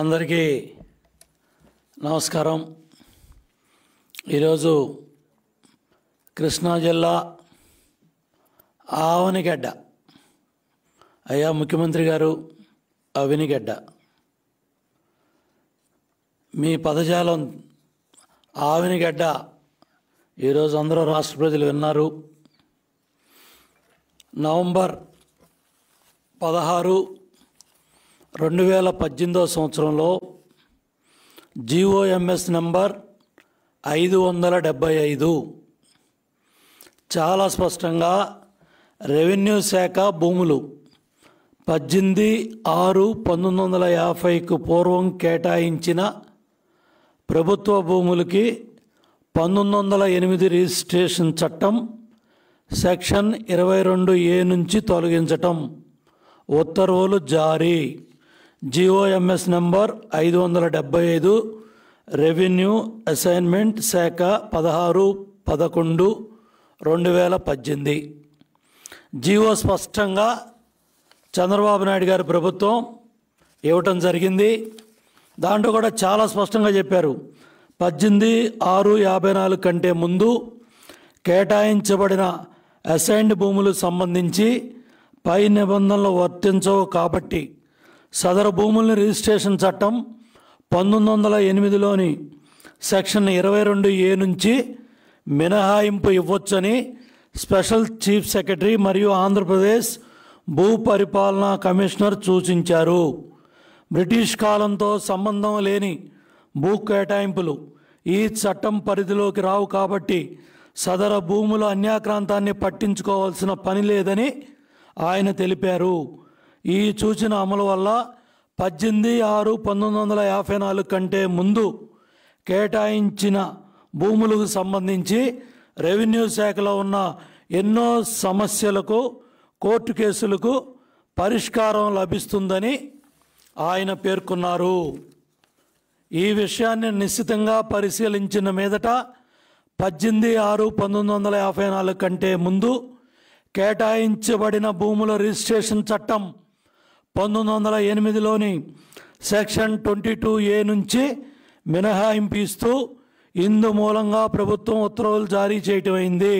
అందరికీ నమస్కారం ఈరోజు కృష్ణా జిల్లా ఆవనిగడ్డ అయ్యా ముఖ్యమంత్రి గారు అవినిగడ్డ మీ పదజాలం ఆవినిగడ్డ ఈరోజు అందరూ రాష్ట్ర ప్రజలు విన్నారు నవంబర్ పదహారు రెండు వేల పద్దెనిమిదో సంవత్సరంలో జీఓఎంఎస్ నంబర్ ఐదు వందల డెబ్భై ఐదు చాలా స్పష్టంగా రెవెన్యూ శాఖ భూములు పద్దెనిమిది ఆరు పంతొమ్మిది వందల యాభైకు పూర్వం కేటాయించిన ప్రభుత్వ భూములకి పంతొమ్మిది వందల ఎనిమిది రిజిస్ట్రేషన్ చట్టం సెక్షన్ ఇరవై రెండు ఏ నుంచి తొలగించటం ఉత్తర్వులు జారీ జిఓఎంఎస్ నంబర్ ఐదు వందల డెబ్బై ఐదు రెవెన్యూ అసైన్మెంట్ శాఖ పదహారు పదకొండు రెండు వేల పద్దెనిమిది జీవో స్పష్టంగా చంద్రబాబు నాయుడు గారి ప్రభుత్వం ఇవ్వటం జరిగింది దాంట్లో కూడా చాలా స్పష్టంగా చెప్పారు పద్దెనిమిది ఆరు యాభై నాలుగు కంటే ముందు కేటాయించబడిన అసైన్డ్ భూములకు సంబంధించి పై నిబంధనలు వర్తించవు కాబట్టి సదర భూముల్ని రిజిస్ట్రేషన్ చట్టం పంతొమ్మిది వందల ఎనిమిదిలోని సెక్షన్ ఇరవై రెండు ఏ నుంచి మినహాయింపు ఇవ్వచ్చని స్పెషల్ చీఫ్ సెక్రటరీ మరియు ఆంధ్రప్రదేశ్ భూ పరిపాలనా కమిషనర్ సూచించారు బ్రిటిష్ కాలంతో సంబంధం లేని భూ కేటాయింపులు ఈ చట్టం పరిధిలోకి రావు కాబట్టి సదర భూముల అన్యాక్రాంతాన్ని పట్టించుకోవాల్సిన పని లేదని ఆయన తెలిపారు ఈ సూచన అమలు వల్ల పద్దెనిమిది ఆరు పంతొమ్మిది వందల యాభై నాలుగు కంటే ముందు కేటాయించిన భూములకు సంబంధించి రెవెన్యూ శాఖలో ఉన్న ఎన్నో సమస్యలకు కోర్టు కేసులకు పరిష్కారం లభిస్తుందని ఆయన పేర్కొన్నారు ఈ విషయాన్ని నిశ్చితంగా పరిశీలించిన మీదట పద్దెనిమిది ఆరు పంతొమ్మిది వందల యాభై నాలుగు కంటే ముందు కేటాయించబడిన భూముల రిజిస్ట్రేషన్ చట్టం పంతొమ్మిది వందల ఎనిమిదిలోని సెక్షన్ ట్వంటీ టూ ఏ నుంచి మినహాయింపు ఇస్తూ ఇందు మూలంగా ప్రభుత్వం ఉత్తర్వులు జారీ చేయటం అయింది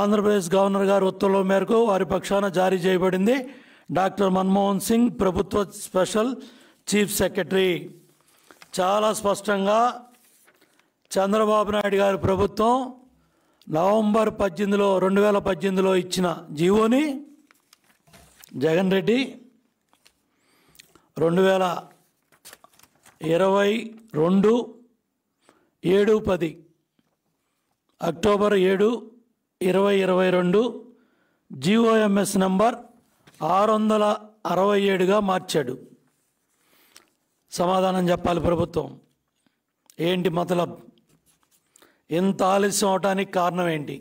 ఆంధ్రప్రదేశ్ గవర్నర్ గారి ఉత్తర్వుల మేరకు వారి పక్షాన జారీ చేయబడింది డాక్టర్ మన్మోహన్ సింగ్ ప్రభుత్వ స్పెషల్ చీఫ్ సెక్రటరీ చాలా స్పష్టంగా చంద్రబాబు నాయుడు గారి ప్రభుత్వం నవంబర్ పద్దెనిమిదిలో రెండు వేల పద్దెనిమిదిలో ఇచ్చిన జీవోని జగన్ రెడ్డి రెండు వేల ఇరవై రెండు ఏడు పది అక్టోబర్ ఏడు ఇరవై ఇరవై రెండు జిఓఎంఎస్ నంబర్ ఆరు వందల అరవై ఏడుగా మార్చాడు సమాధానం చెప్పాలి ప్రభుత్వం ఏంటి మతలబ్ ఇంత ఆలస్యం అవటానికి కారణం ఏంటి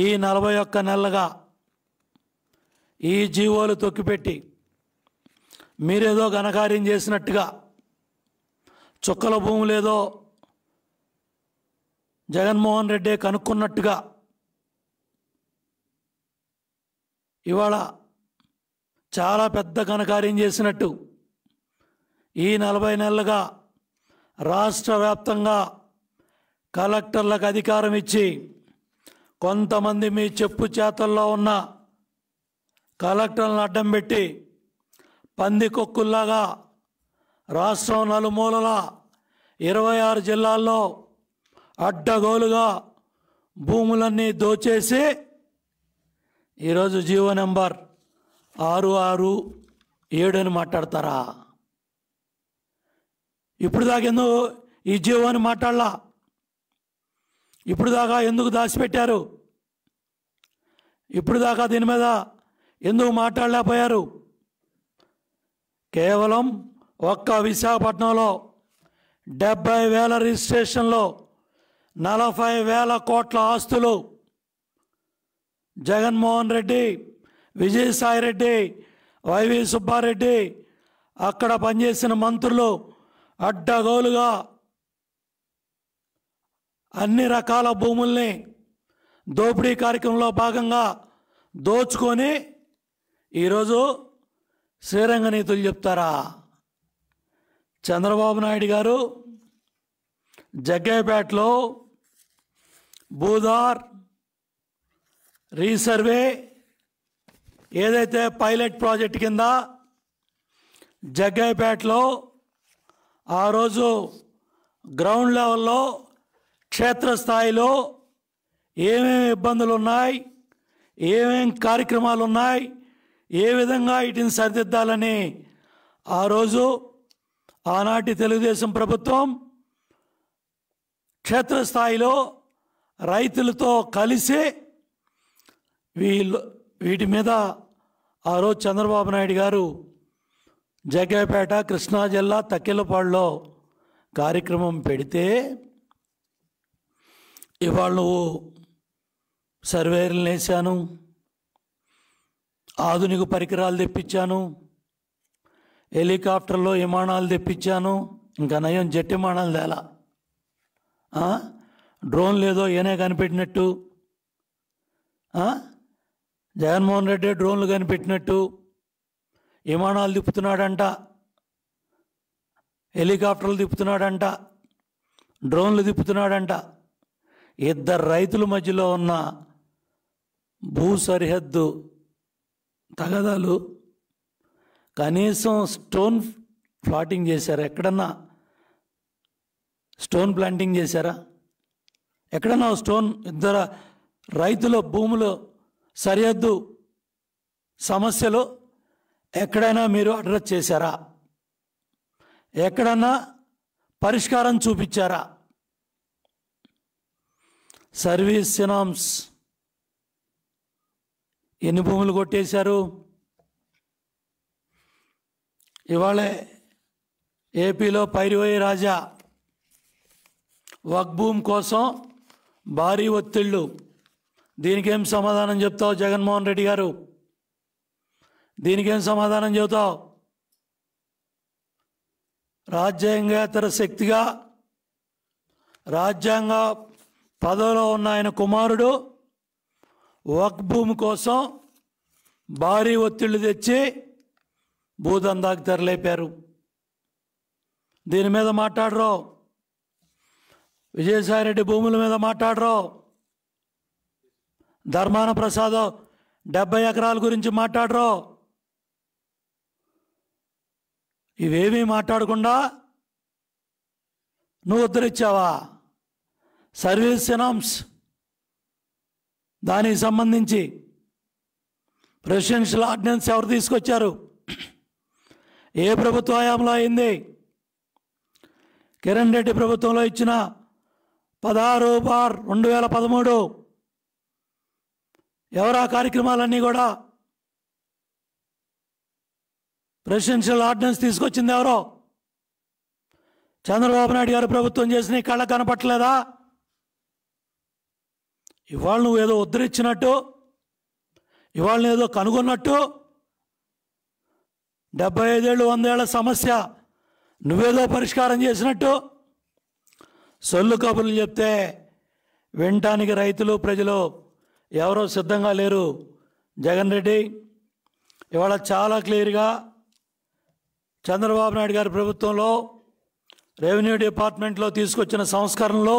ఈ నలభై ఒక్క నెలగా ఈ జీవోలు తొక్కిపెట్టి మీరేదో ఘనకార్యం చేసినట్టుగా చుక్కల భూములేదో జగన్మోహన్ రెడ్డి కనుక్కున్నట్టుగా ఇవాళ చాలా పెద్ద ఘనకార్యం చేసినట్టు ఈ నలభై నెలలుగా రాష్ట్ర వ్యాప్తంగా కలెక్టర్లకు అధికారం ఇచ్చి కొంతమంది మీ చెప్పు చేతల్లో ఉన్న కలెక్టర్లను అడ్డం పెట్టి పంది కొక్కుల్లాగా రాష్ట్రం నలుమూలల ఇరవై ఆరు జిల్లాల్లో అడ్డగోలుగా భూములన్నీ దోచేసి ఈరోజు జీవో నెంబర్ ఆరు ఆరు ఏడు అని మాట్లాడతారా ఇప్పుడు దాకా ఎందుకు ఈ జీవో అని మాట్లాడలా ఇప్పుడు దాకా ఎందుకు దాచిపెట్టారు ఇప్పుడు దాకా దీని మీద ఎందుకు మాట్లాడలేకపోయారు కేవలం ఒక్క విశాఖపట్నంలో డెబ్బై వేల రిజిస్ట్రేషన్లో నలభై వేల కోట్ల ఆస్తులు జగన్మోహన్ రెడ్డి విజయసాయి రెడ్డి వైవి సుబ్బారెడ్డి అక్కడ పనిచేసిన మంత్రులు అడ్డగోలుగా అన్ని రకాల భూముల్ని దోపిడీ కార్యక్రమంలో భాగంగా దోచుకొని ఈరోజు శ్రీరంగ చెప్తారా చంద్రబాబు నాయుడు గారు జగ్గయ్యపేటలో బూదార్ రీసర్వే ఏదైతే పైలట్ ప్రాజెక్ట్ కింద జగ్గయ్యపేటలో ఆ రోజు గ్రౌండ్ లెవెల్లో క్షేత్రస్థాయిలో ఏమేమి ఇబ్బందులు ఉన్నాయి ఏమేమి కార్యక్రమాలు ఉన్నాయి ఏ విధంగా వీటిని సరిదిద్దాలని ఆ రోజు ఆనాటి తెలుగుదేశం ప్రభుత్వం క్షేత్రస్థాయిలో రైతులతో కలిసి వీళ్ళు వీటి మీద ఆ రోజు చంద్రబాబు నాయుడు గారు జగేపేట కృష్ణా జిల్లా తక్కెలపాడులో కార్యక్రమం పెడితే ఇవాళ నువ్వు సర్వేర్లను వేశాను ఆధునిక పరికరాలు తెప్పించాను హెలికాప్టర్లో విమానాలు తెప్పించాను ఇంకా నయం జట్టు విమానాలు తేలా డ్రోన్ లేదో ఏనే కనిపెట్టినట్టు జగన్మోహన్ రెడ్డి డ్రోన్లు కనిపెట్టినట్టు విమానాలు తిప్పుతున్నాడంట హెలికాప్టర్లు తిప్పుతున్నాడంట డ్రోన్లు తిప్పుతున్నాడంట ఇద్దరు రైతుల మధ్యలో ఉన్న భూ సరిహద్దు తగదాలు కనీసం స్టోన్ ఫ్లాటింగ్ చేశారా ఎక్కడన్నా స్టోన్ ప్లాంటింగ్ చేశారా ఎక్కడన్నా స్టోన్ ఇద్దరు రైతుల భూములు సరిహద్దు సమస్యలు ఎక్కడైనా మీరు అడ్రస్ చేశారా ఎక్కడన్నా పరిష్కారం చూపించారా సర్వీస్ సినామ్స్ ఎన్ని భూములు కొట్టేశారు ఇవాళే ఏపీలో పైరువై రాజా వక్భూమి కోసం భారీ ఒత్తిళ్ళు దీనికేం సమాధానం చెప్తావు జగన్మోహన్ రెడ్డి గారు దీనికేం సమాధానం చెబుతావు రాజ్యాంగేతర శక్తిగా రాజ్యాంగ పదవిలో ఉన్న ఆయన కుమారుడు వక్ భూమి కోసం భారీ ఒత్తిళ్లు తెచ్చి భూదందాకు తెరలేపారు దీని మీద మాట్లాడరు విజయసాయిరెడ్డి భూముల మీద మాట్లాడరు ధర్మాన ప్రసాద్ డెబ్బై ఎకరాల గురించి మాట్లాడరు ఇవేమీ మాట్లాడకుండా నువ్వు ఉద్దరిచ్చావా సర్వీస్ ఎనామ్స్ దానికి సంబంధించి ప్రెసిడెన్షియల్ ఆర్డినెన్స్ ఎవరు తీసుకొచ్చారు ఏ ప్రభుత్వ హయాంలో అయింది కిరణ్ రెడ్డి ప్రభుత్వంలో ఇచ్చిన పదహారు బార్ రెండు వేల పదమూడు ఎవరు ఆ కార్యక్రమాలన్నీ కూడా ప్రెసిడెన్షియల్ ఆర్డినెన్స్ తీసుకొచ్చింది ఎవరో చంద్రబాబు నాయుడు గారు ప్రభుత్వం చేసిన కళ్ళ కనపట్లేదా ఇవాళ నువ్వు ఏదో ఉద్ధరించినట్టు ఇవాళ ఏదో కనుగొన్నట్టు డెబ్బై ఐదేళ్ళు వందేళ్ల సమస్య నువ్వేదో పరిష్కారం చేసినట్టు సొల్లు కబుర్లు చెప్తే వినటానికి రైతులు ప్రజలు ఎవరో సిద్ధంగా లేరు జగన్ రెడ్డి ఇవాళ చాలా క్లియర్గా చంద్రబాబు నాయుడు గారి ప్రభుత్వంలో రెవెన్యూ డిపార్ట్మెంట్లో తీసుకొచ్చిన సంస్కరణలో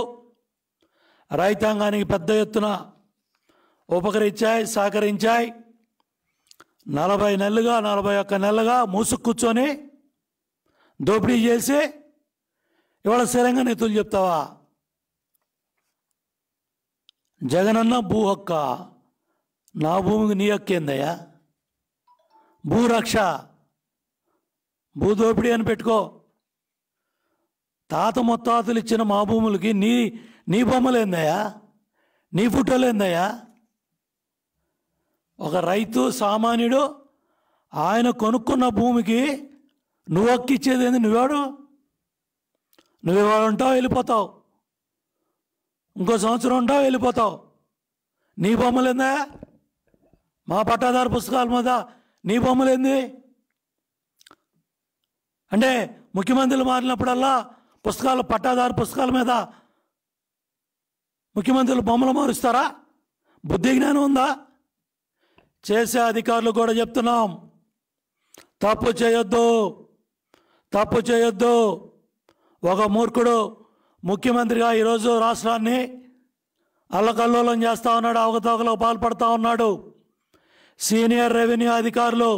రైతాంగానికి పెద్ద ఎత్తున ఉపకరించాయి సహకరించాయి నలభై నెలలుగా నలభై ఒక్క నెలలుగా మూసుకు కూర్చొని దోపిడీ చేసి ఇవాళ స్థిరంగా నెతులు చెప్తావా జగనన్న భూ హక్క నా భూమికి నీ ఏందయ్యా భూరక్ష దోపిడీ అని పెట్టుకో తాత మొత్తాతలు ఇచ్చిన మా భూములకి నీ నీ బొమ్మలు ఏందయ్యా నీ ఫోటోలు ఏందయ్యా ఒక రైతు సామాన్యుడు ఆయన కొనుక్కున్న భూమికి నువ్వు హక్కిచ్చేది ఏంది నువ్వు ఇవాడు ఉంటావు వెళ్ళిపోతావు ఇంకో సంవత్సరం ఉంటావు వెళ్ళిపోతావు నీ బొమ్మలు ఏందా మా పట్టాదారు పుస్తకాల మీద నీ బొమ్మలు ఏంది అంటే ముఖ్యమంత్రులు మారినప్పుడల్లా పుస్తకాలు పట్టాదారు పుస్తకాల మీద ముఖ్యమంత్రులు బొమ్మలు మారుస్తారా బుద్ధి జ్ఞానం ఉందా చేసే అధికారులు కూడా చెప్తున్నాం తప్పు చేయొద్దు తప్పు చేయొద్దు ఒక మూర్ఖుడు ముఖ్యమంత్రిగా ఈరోజు రాష్ట్రాన్ని అల్లకల్లోలం చేస్తూ ఉన్నాడు అవకతవకలో పాల్పడుతూ ఉన్నాడు సీనియర్ రెవెన్యూ అధికారులు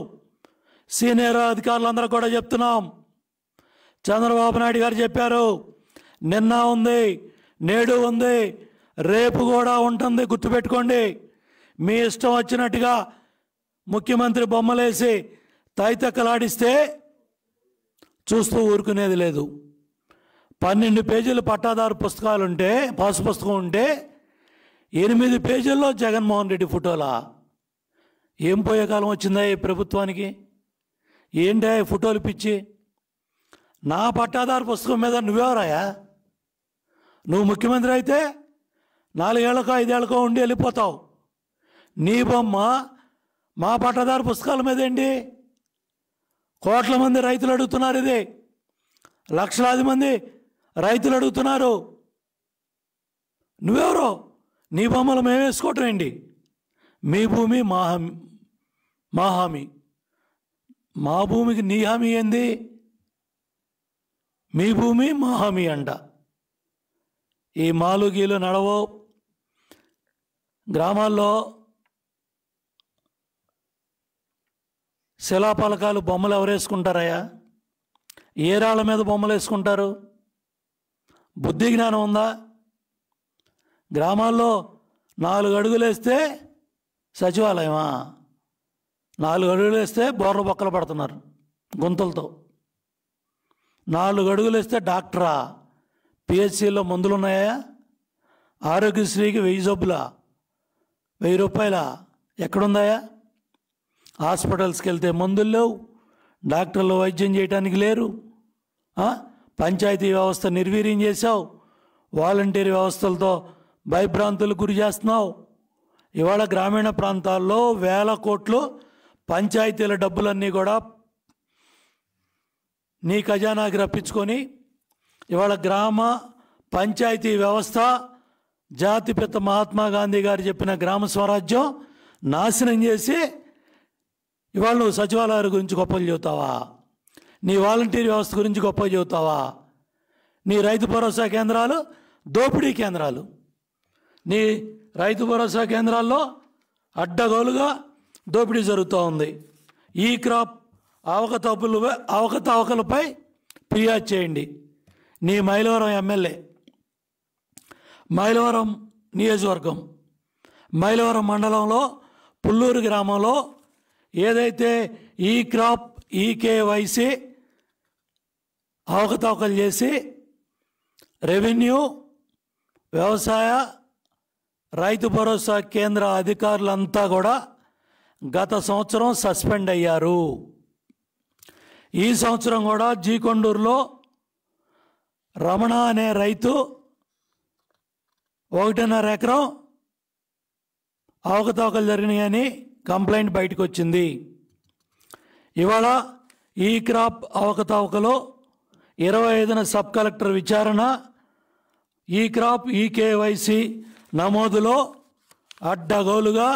సీనియర్ అధికారులందరూ కూడా చెప్తున్నాం చంద్రబాబు నాయుడు గారు చెప్పారు నిన్న ఉంది నేడు ఉంది రేపు కూడా ఉంటుంది గుర్తుపెట్టుకోండి మీ ఇష్టం వచ్చినట్టుగా ముఖ్యమంత్రి బొమ్మలేసి తైతక్కలాడిస్తే చూస్తూ ఊరుకునేది లేదు పన్నెండు పేజీలు పట్టాదారు పుస్తకాలు ఉంటే పాసు పుస్తకం ఉంటే ఎనిమిది పేజీల్లో జగన్మోహన్ రెడ్డి ఫోటోలా ఏం పోయే కాలం వచ్చిందా ఈ ప్రభుత్వానికి ఏంటి ఈ ఫోటోలు పిచ్చి నా పట్టాదారు పుస్తకం మీద నువ్వెవరాయా నువ్వు ముఖ్యమంత్రి అయితే నాలుగేళ్లకో ఐదేళ్లకో ఉండి వెళ్ళిపోతావు నీ బొమ్మ మా పట్టదారు పుస్తకాల మీద ఏంటి కోట్ల మంది రైతులు అడుగుతున్నారు ఇది లక్షలాది మంది రైతులు అడుగుతున్నారు నువ్వెవరో నీ బొమ్మలు మేము వేసుకోవటం ఏంటి మీ భూమి మా హామీ మా హామీ మా భూమికి నీ హామీ ఏంది మీ భూమి మా హామీ అంట ఈ మాలు గీలు నడవో గ్రామాల్లో శిలాపలకాలు బొమ్మలు ఎవరేసుకుంటారయ్యా ఏ రాళ్ళ మీద బొమ్మలు వేసుకుంటారు బుద్ధి జ్ఞానం ఉందా గ్రామాల్లో నాలుగు అడుగులు వేస్తే సచివాలయమా నాలుగు అడుగులు వేస్తే బోర్ల బొక్కలు పడుతున్నారు గుంతలతో నాలుగు అడుగులు వేస్తే డాక్టరా పిహెచ్సిలో మందులు ఉన్నాయా ఆరోగ్యశ్రీకి వెయ్యి జబ్బులా వెయ్యి రూపాయల ఎక్కడుందాయా హాస్పిటల్స్కి వెళ్తే మందులు లేవు డాక్టర్లు వైద్యం చేయడానికి లేరు పంచాయతీ వ్యవస్థ నిర్వీర్యం చేశావు వాలంటీర్ వ్యవస్థలతో భయభ్రాంతులు గురి చేస్తున్నావు ఇవాళ గ్రామీణ ప్రాంతాల్లో వేల కోట్లు పంచాయతీల డబ్బులన్నీ కూడా నీ ఖజానాకి రప్పించుకొని ఇవాళ గ్రామ పంచాయతీ వ్యవస్థ జాతిపిత మహాత్మా గాంధీ గారు చెప్పిన గ్రామ స్వరాజ్యం నాశనం చేసి ఇవాళ నువ్వు సచివాలయాల గురించి గొప్పలు చెబుతావా నీ వాలంటీర్ వ్యవస్థ గురించి గొప్పలు చెబుతావా నీ రైతు భరోసా కేంద్రాలు దోపిడీ కేంద్రాలు నీ రైతు భరోసా కేంద్రాల్లో అడ్డగోలుగా దోపిడీ జరుగుతూ ఉంది ఈ క్రాప్ అవకతవకలు అవకతవకలపై ఫిర్యాదు చేయండి నీ మైలవరం ఎమ్మెల్యే మైలవరం నియోజకవర్గం మైలవరం మండలంలో పుల్లూరు గ్రామంలో ఏదైతే ఈ క్రాప్ ఈకేవైసీ అవకతవకలు చేసి రెవెన్యూ వ్యవసాయ రైతు భరోసా కేంద్ర అధికారులంతా కూడా గత సంవత్సరం సస్పెండ్ అయ్యారు ఈ సంవత్సరం కూడా జీకొండూరులో రమణ అనే రైతు ఒకటిన్నర ఎకరం అవకతవకలు జరిగినాయని కంప్లైంట్ బయటకు వచ్చింది ఇవాళ ఈ క్రాప్ అవకతవకలో ఇరవై ఐదున సబ్ కలెక్టర్ విచారణ ఈ క్రాప్ ఈ కేవైసీ నమోదులో అడ్డగోలుగా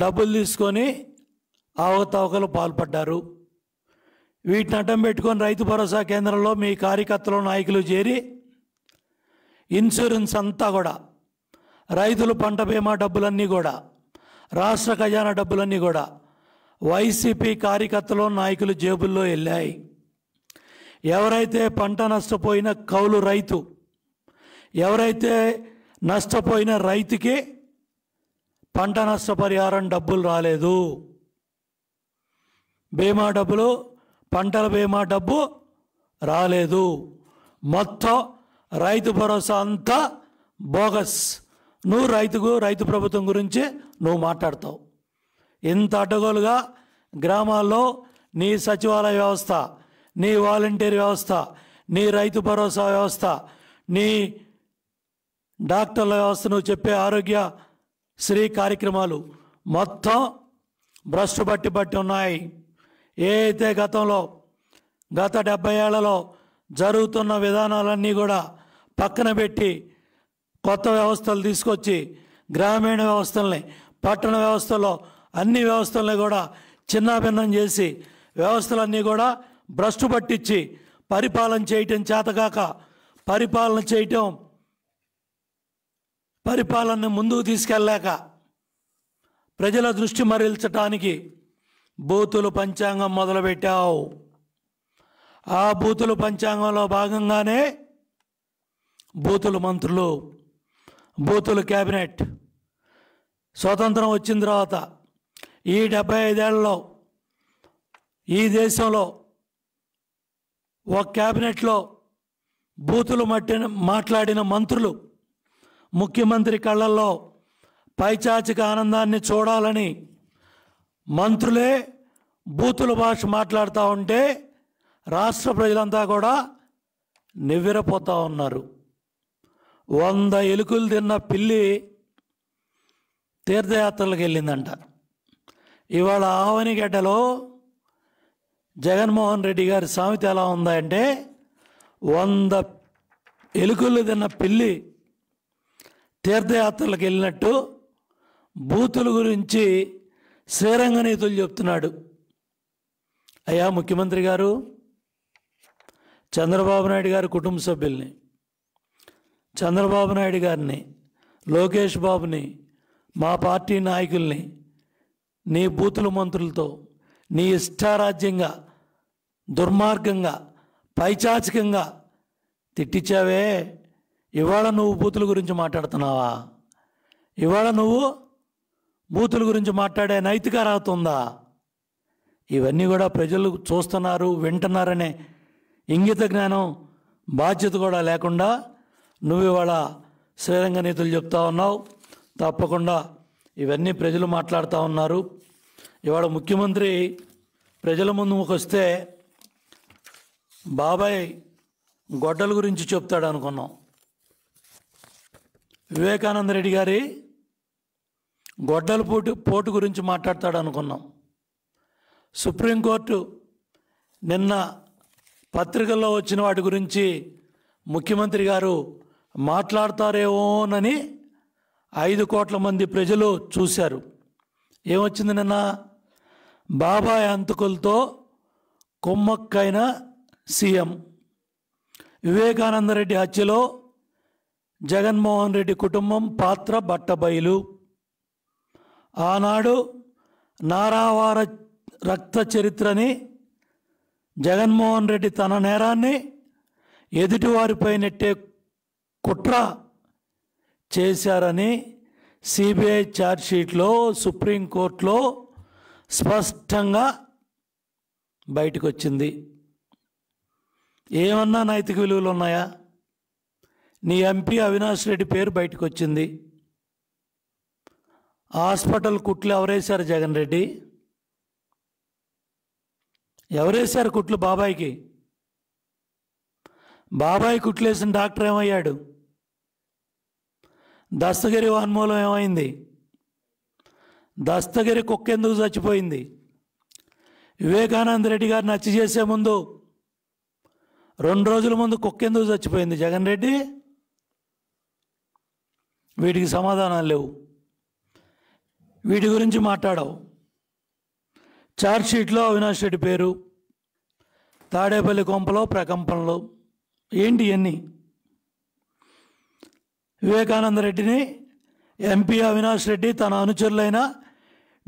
డబ్బులు తీసుకొని అవకతవకలు పాల్పడ్డారు వీటిని అడ్డం పెట్టుకొని రైతు భరోసా కేంద్రంలో మీ కార్యకర్తలు నాయకులు చేరి ఇన్సూరెన్స్ అంతా కూడా రైతులు పంట బీమా డబ్బులన్నీ కూడా రాష్ట్ర ఖజానా డబ్బులన్నీ కూడా వైసీపీ కార్యకర్తలు నాయకులు జేబుల్లో వెళ్ళాయి ఎవరైతే పంట నష్టపోయిన కౌలు రైతు ఎవరైతే నష్టపోయిన రైతుకి పంట నష్టపరిహారం డబ్బులు రాలేదు బీమా డబ్బులు పంటల బీమా డబ్బు రాలేదు మొత్తం రైతు భరోసా అంతా బోగస్ నువ్వు రైతుకు రైతు ప్రభుత్వం గురించి నువ్వు మాట్లాడతావు ఇంత అడ్డగోలుగా గ్రామాల్లో నీ సచివాలయ వ్యవస్థ నీ వాలంటీర్ వ్యవస్థ నీ రైతు భరోసా వ్యవస్థ నీ డాక్టర్ల వ్యవస్థ నువ్వు చెప్పే ఆరోగ్య శ్రీ కార్యక్రమాలు మొత్తం భ్రష్టు బట్టి బట్టి ఉన్నాయి ఏ అయితే గతంలో గత డెబ్బై ఏళ్లలో జరుగుతున్న విధానాలన్నీ కూడా పక్కన పెట్టి కొత్త వ్యవస్థలు తీసుకొచ్చి గ్రామీణ వ్యవస్థల్ని పట్టణ వ్యవస్థలో అన్ని వ్యవస్థల్ని కూడా చిన్నాభిన్నం చేసి వ్యవస్థలన్నీ కూడా భ్రష్టు పట్టించి పరిపాలన చేయటం చేతకాక పరిపాలన చేయటం పరిపాలనని ముందుకు తీసుకెళ్ళాక ప్రజల దృష్టి మరల్చటానికి బూతులు పంచాంగం మొదలుపెట్టావు ఆ బూతులు పంచాంగంలో భాగంగానే బూతుల మంత్రులు బూతుల క్యాబినెట్ స్వతంత్రం వచ్చిన తర్వాత ఈ డెబ్బై ఐదేళ్లలో ఈ దేశంలో ఒక క్యాబినెట్లో బూతులు మట్టిన మాట్లాడిన మంత్రులు ముఖ్యమంత్రి కళ్ళల్లో పైచాచిక ఆనందాన్ని చూడాలని మంత్రులే బూతుల భాష మాట్లాడుతూ ఉంటే రాష్ట్ర ప్రజలంతా కూడా నివ్వెరపోతూ ఉన్నారు వంద ఎలుకలు తిన్న పిల్లి తీర్థయాత్రలకు వెళ్ళిందంట ఇవాళ ఆవనిగడ్డలో జగన్మోహన్ రెడ్డి గారి సామెత ఎలా ఉందంటే వంద ఎలుకలు తిన్న పిల్లి తీర్థయాత్రలకు వెళ్ళినట్టు బూతుల గురించి శ్రీరంగనీతులు చెప్తున్నాడు అయ్యా ముఖ్యమంత్రి గారు చంద్రబాబు నాయుడు గారి కుటుంబ సభ్యుల్ని చంద్రబాబు నాయుడు గారిని లోకేష్ బాబుని మా పార్టీ నాయకుల్ని నీ బూతుల మంత్రులతో నీ ఇష్టారాజ్యంగా దుర్మార్గంగా పైచాచికంగా తిట్టించావే ఇవాళ నువ్వు బూతుల గురించి మాట్లాడుతున్నావా ఇవాళ నువ్వు బూతుల గురించి మాట్లాడే నైతిక ఉందా ఇవన్నీ కూడా ప్రజలు చూస్తున్నారు వింటున్నారనే ఇంగిత జ్ఞానం బాధ్యత కూడా లేకుండా నువ్వు ఇవాళ శ్రీరంగ నీతులు చెప్తా ఉన్నావు తప్పకుండా ఇవన్నీ ప్రజలు మాట్లాడుతూ ఉన్నారు ఇవాళ ముఖ్యమంత్రి ప్రజల ముందు ముఖొస్తే బాబాయ్ గొడ్డల గురించి చెప్తాడు అనుకున్నాం వివేకానంద రెడ్డి గారి గొడ్డల పోటు పోటు గురించి మాట్లాడతాడు అనుకున్నాం సుప్రీంకోర్టు నిన్న పత్రికల్లో వచ్చిన వాటి గురించి ముఖ్యమంత్రి గారు మాట్లాడతారేమోనని ఐదు కోట్ల మంది ప్రజలు చూశారు ఏమొచ్చింది నిన్న బాబాయ్ అంతకులతో కొమ్మక్కైన సీఎం వివేకానందరెడ్డి హత్యలో జగన్మోహన్ రెడ్డి కుటుంబం పాత్ర బట్టబయలు ఆనాడు నారావార రక్త చరిత్రని జగన్మోహన్ రెడ్డి తన నేరాన్ని ఎదుటివారిపై నెట్టే కుట్ర చేశారని సిబిఐ ఛార్జ్షీట్లో సుప్రీంకోర్టులో స్పష్టంగా బయటకు వచ్చింది ఏమన్నా నైతిక విలువలు ఉన్నాయా నీ ఎంపీ అవినాష్ రెడ్డి పేరు బయటకు వచ్చింది హాస్పిటల్ కుట్లు ఎవరేశారు జగన్ రెడ్డి ఎవరేశారు కుట్లు బాబాయ్కి బాబాయ్ కుట్లేసిన డాక్టర్ ఏమయ్యాడు దస్తగిరి వాన్మూలం ఏమైంది దస్తగిరి కుక్క ఎందుకు చచ్చిపోయింది వివేకానంద రెడ్డి గారు నచ్చి చేసే ముందు రెండు రోజుల ముందు కుక్క ఎందుకు చచ్చిపోయింది జగన్ రెడ్డి వీటికి సమాధానాలు లేవు వీటి గురించి మాట్లాడవు ఛార్జ్షీట్లో అవినాష్ రెడ్డి పేరు తాడేపల్లి కొంపలో ప్రకంపనలు ఏంటి ఇవన్నీ వివేకానంద రెడ్డిని ఎంపీ అవినాష్ రెడ్డి తన అనుచరులైన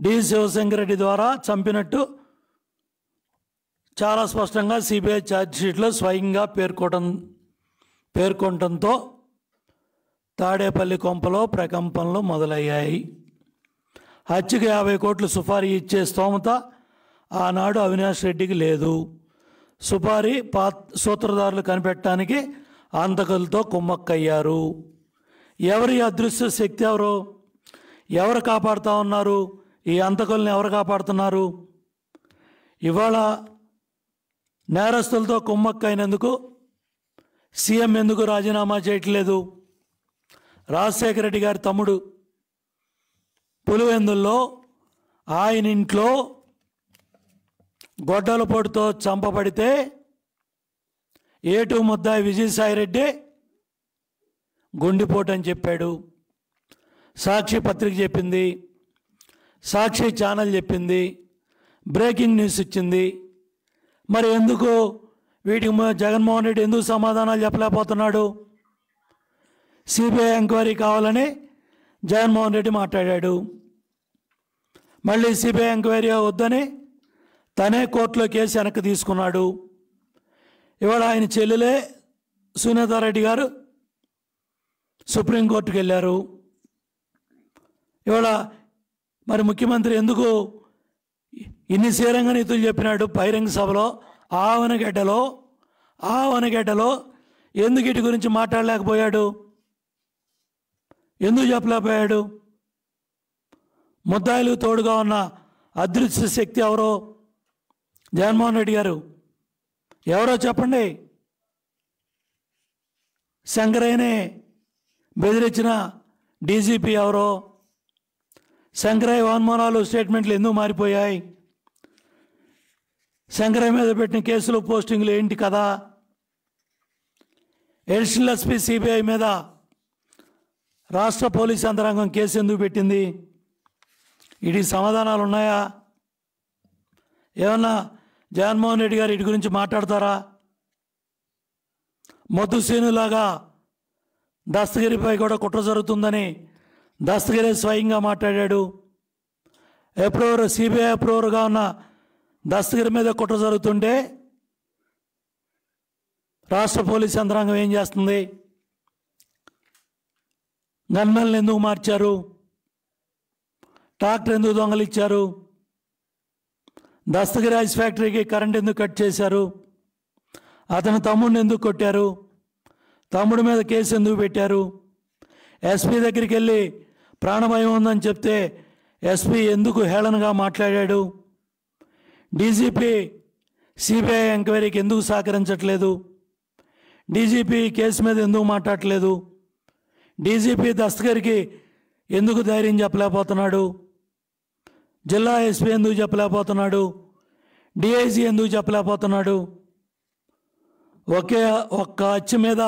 డి శివశంకర్ రెడ్డి ద్వారా చంపినట్టు చాలా స్పష్టంగా సిబిఐ ఛార్జ్షీట్లో స్వయంగా పేర్కొటం పేర్కొనటంతో తాడేపల్లి కొంపలో ప్రకంపనలు మొదలయ్యాయి హత్యకు యాభై కోట్లు సుఫారీ ఇచ్చే స్తోమత ఆనాడు అవినాష్ రెడ్డికి లేదు సుపారీ పా సూత్రధారులు కనిపెట్టడానికి అంతకులతో కుమ్మక్కయ్యారు ఎవరి అదృశ్య శక్తి ఎవరు ఎవరు కాపాడుతూ ఉన్నారు ఈ అంతకుల్ని ఎవరు కాపాడుతున్నారు ఇవాళ నేరస్తులతో కుమ్మక్కైనందుకు సీఎం ఎందుకు రాజీనామా చేయట్లేదు రాజశేఖర రెడ్డి గారి తమ్ముడు పులివెందుల్లో ఆయన ఇంట్లో గొడ్డలపోటుతో చంపబడితే ఏటు ముద్దాయి విజయసాయిరెడ్డి గుండిపోటు అని చెప్పాడు సాక్షి పత్రిక చెప్పింది సాక్షి ఛానల్ చెప్పింది బ్రేకింగ్ న్యూస్ ఇచ్చింది మరి ఎందుకు వీటికి జగన్మోహన్ రెడ్డి ఎందుకు సమాధానాలు చెప్పలేకపోతున్నాడు సిబిఐ ఎంక్వైరీ కావాలని జగన్మోహన్ రెడ్డి మాట్లాడాడు మళ్ళీ సిబిఐ ఎంక్వైరీ వద్దని తనే కోర్టులో కేసు వెనక్కి తీసుకున్నాడు ఇవాళ ఆయన చెల్లెలే సునీతారెడ్డి గారు సుప్రీంకోర్టుకు వెళ్ళారు ఇవాళ మరి ముఖ్యమంత్రి ఎందుకు ఇన్ని సీరంగా నీతులు చెప్పినాడు బహిరంగ సభలో ఆవనగడ్డలో ఆవనగడ్డలో ఎందుకు ఇటు గురించి మాట్లాడలేకపోయాడు ఎందుకు చెప్పలేకపోయాడు ముద్దాయిలు తోడుగా ఉన్న అదృశ్య శక్తి ఎవరో జగన్మోహన్ రెడ్డి గారు ఎవరో చెప్పండి శంకరయ్యనే బెదిరించిన డీజీపీ ఎవరో శంకరయ్య వాన్మూలాలు స్టేట్మెంట్లు ఎందుకు మారిపోయాయి శంకరయ్య మీద పెట్టిన కేసులు పోస్టింగ్లు ఏంటి కదా ఎడిషనల్ ఎస్పీ సిబిఐ మీద రాష్ట్ర పోలీస్ అంతరంగం కేసు ఎందుకు పెట్టింది ఇటు సమాధానాలు ఉన్నాయా ఏమన్నా జగన్మోహన్ రెడ్డి గారు ఇటు గురించి మాట్లాడతారా మధుసేనులాగా దస్తగిరిపై కూడా కుట్ర జరుగుతుందని దస్తగిరి స్వయంగా మాట్లాడాడు అప్రూవర్ సిబిఐ అప్రూవర్గా ఉన్న దస్తగిరి మీద కుట్ర జరుగుతుంటే రాష్ట్ర పోలీస్ యంత్రాంగం ఏం చేస్తుంది గన్నల్ని ఎందుకు మార్చారు ట్రాక్టర్ ఎందుకు దొంగలిచ్చారు దస్తగిరాజ్ ఫ్యాక్టరీకి కరెంట్ ఎందుకు కట్ చేశారు అతని తమ్ముడిని ఎందుకు కొట్టారు తమ్ముడి మీద కేసు ఎందుకు పెట్టారు ఎస్పీ దగ్గరికి వెళ్ళి ప్రాణభయం ఉందని చెప్తే ఎస్పీ ఎందుకు హేళనగా మాట్లాడాడు డీజీపీ సిబిఐ ఎంక్వైరీకి ఎందుకు సహకరించట్లేదు డీజీపీ కేసు మీద ఎందుకు మాట్లాడట్లేదు డీజీపీ దస్తగరికి ఎందుకు ధైర్యం చెప్పలేకపోతున్నాడు జిల్లా ఎస్పీ ఎందుకు చెప్పలేకపోతున్నాడు డిఐజీ ఎందుకు చెప్పలేకపోతున్నాడు ఒకే ఒక్క అచ్చు మీద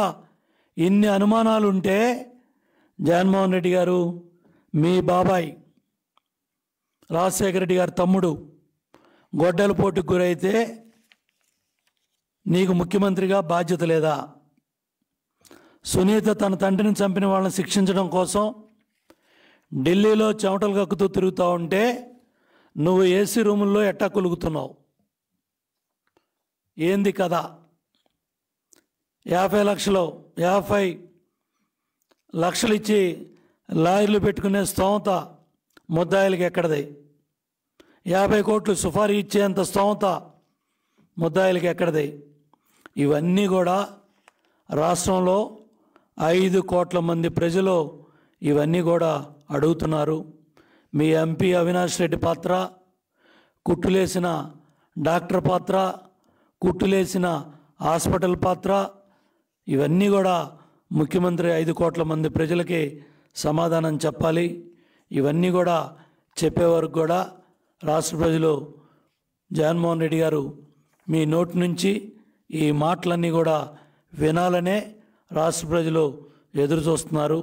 ఇన్ని అనుమానాలు ఉంటే జగన్మోహన్ రెడ్డి గారు మీ బాబాయ్ రాజశేఖర రెడ్డి గారి తమ్ముడు పోటుకు గురైతే నీకు ముఖ్యమంత్రిగా బాధ్యత లేదా సునీత తన తండ్రిని చంపిన వాళ్ళని శిక్షించడం కోసం ఢిల్లీలో చెమటలు కక్కుతూ తిరుగుతూ ఉంటే నువ్వు ఏసీ రూముల్లో ఎట్టా కొలుగుతున్నావు ఏంది కదా యాభై లక్షలు యాభై లక్షలు ఇచ్చి లాయర్లు పెట్టుకునే స్తోమత ముద్దాయిలకి ఎక్కడది యాభై కోట్లు సుఫారీ ఇచ్చేంత స్తోమత ముద్దాయిలకి ఎక్కడది ఇవన్నీ కూడా రాష్ట్రంలో ఐదు కోట్ల మంది ప్రజలు ఇవన్నీ కూడా అడుగుతున్నారు మీ ఎంపీ అవినాష్ రెడ్డి పాత్ర కుట్టులేసిన డాక్టర్ పాత్ర కుట్టులేసిన హాస్పిటల్ పాత్ర ఇవన్నీ కూడా ముఖ్యమంత్రి ఐదు కోట్ల మంది ప్రజలకి సమాధానం చెప్పాలి ఇవన్నీ కూడా చెప్పే వరకు కూడా రాష్ట్ర ప్రజలు జగన్మోహన్ రెడ్డి గారు మీ నోటి నుంచి ఈ మాటలన్నీ కూడా వినాలనే రాష్ట్ర ప్రజలు ఎదురు చూస్తున్నారు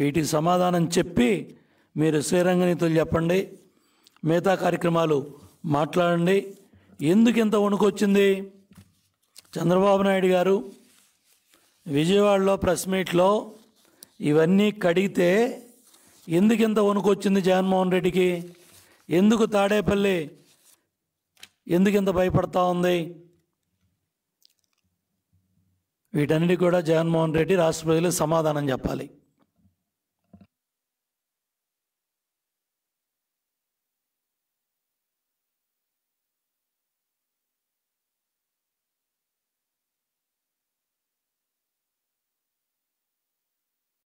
వీటికి సమాధానం చెప్పి మీరు శ్రీరంగనీతులు చెప్పండి మిగతా కార్యక్రమాలు మాట్లాడండి ఎందుకు ఇంత వణుకొచ్చింది చంద్రబాబు నాయుడు గారు విజయవాడలో ప్రెస్ మీట్లో ఇవన్నీ కడిగితే ఎందుకు ఇంత వణుకొచ్చింది జగన్మోహన్ రెడ్డికి ఎందుకు తాడేపల్లి ఎందుకు ఇంత భయపడతా ఉంది వీటన్నిటి కూడా జగన్మోహన్ రెడ్డి రాష్ట్ర ప్రజలకు సమాధానం చెప్పాలి